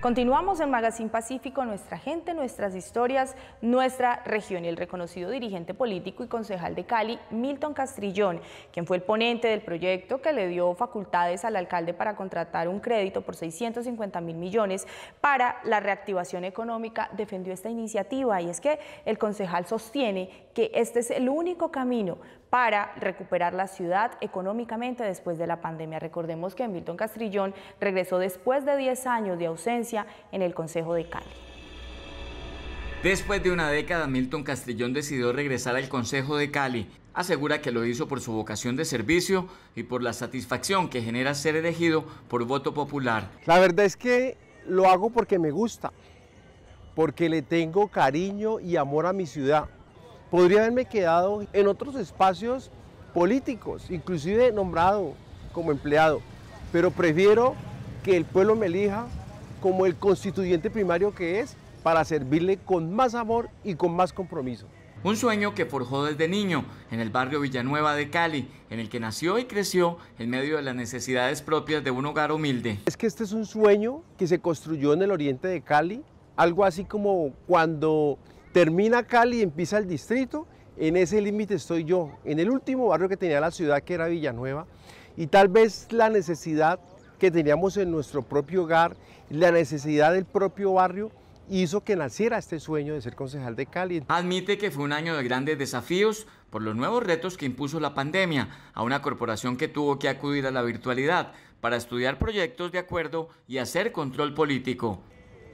Continuamos en Magazine Pacífico, nuestra gente, nuestras historias, nuestra región y el reconocido dirigente político y concejal de Cali, Milton Castrillón, quien fue el ponente del proyecto que le dio facultades al alcalde para contratar un crédito por 650 mil millones para la reactivación económica, defendió esta iniciativa y es que el concejal sostiene que este es el único camino para recuperar la ciudad económicamente después de la pandemia. Recordemos que Milton Castrillón regresó después de 10 años de ausencia en el Consejo de Cali. Después de una década, Milton Castrillón decidió regresar al Consejo de Cali. Asegura que lo hizo por su vocación de servicio y por la satisfacción que genera ser elegido por voto popular. La verdad es que lo hago porque me gusta, porque le tengo cariño y amor a mi ciudad. Podría haberme quedado en otros espacios políticos, inclusive nombrado como empleado, pero prefiero que el pueblo me elija como el constituyente primario que es para servirle con más amor y con más compromiso. Un sueño que forjó desde niño en el barrio Villanueva de Cali, en el que nació y creció en medio de las necesidades propias de un hogar humilde. Es que este es un sueño que se construyó en el oriente de Cali, algo así como cuando termina Cali y empieza el distrito, en ese límite estoy yo, en el último barrio que tenía la ciudad que era Villanueva, y tal vez la necesidad que teníamos en nuestro propio hogar, la necesidad del propio barrio, hizo que naciera este sueño de ser concejal de Cali. Admite que fue un año de grandes desafíos por los nuevos retos que impuso la pandemia a una corporación que tuvo que acudir a la virtualidad para estudiar proyectos de acuerdo y hacer control político.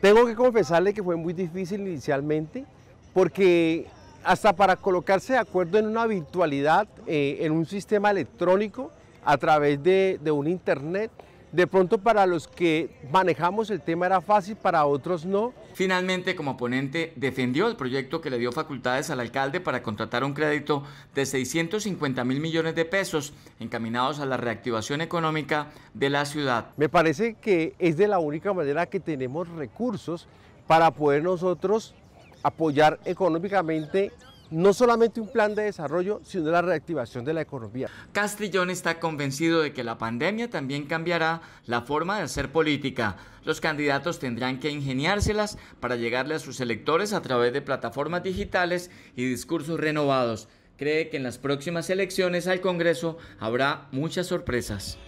Tengo que confesarle que fue muy difícil inicialmente porque hasta para colocarse de acuerdo en una virtualidad, eh, en un sistema electrónico, a través de un internet, de pronto para los que manejamos el tema era fácil, para otros no. Finalmente, como ponente, defendió el proyecto que le dio facultades al alcalde para contratar un crédito de 650 mil millones de pesos encaminados a la reactivación económica de la ciudad. Me parece que es de la única manera que tenemos recursos para poder nosotros apoyar económicamente no solamente un plan de desarrollo, sino la reactivación de la economía. Castrillón está convencido de que la pandemia también cambiará la forma de hacer política. Los candidatos tendrán que ingeniárselas para llegarle a sus electores a través de plataformas digitales y discursos renovados. Cree que en las próximas elecciones al Congreso habrá muchas sorpresas.